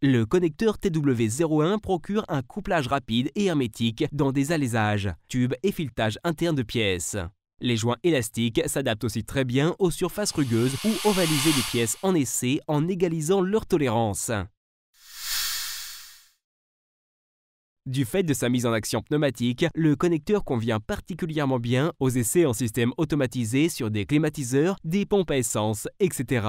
Le connecteur TW01 procure un couplage rapide et hermétique dans des alésages, tubes et filetages internes de pièces. Les joints élastiques s'adaptent aussi très bien aux surfaces rugueuses ou ovalisées des pièces en essai en égalisant leur tolérance. Du fait de sa mise en action pneumatique, le connecteur convient particulièrement bien aux essais en système automatisé sur des climatiseurs, des pompes à essence, etc.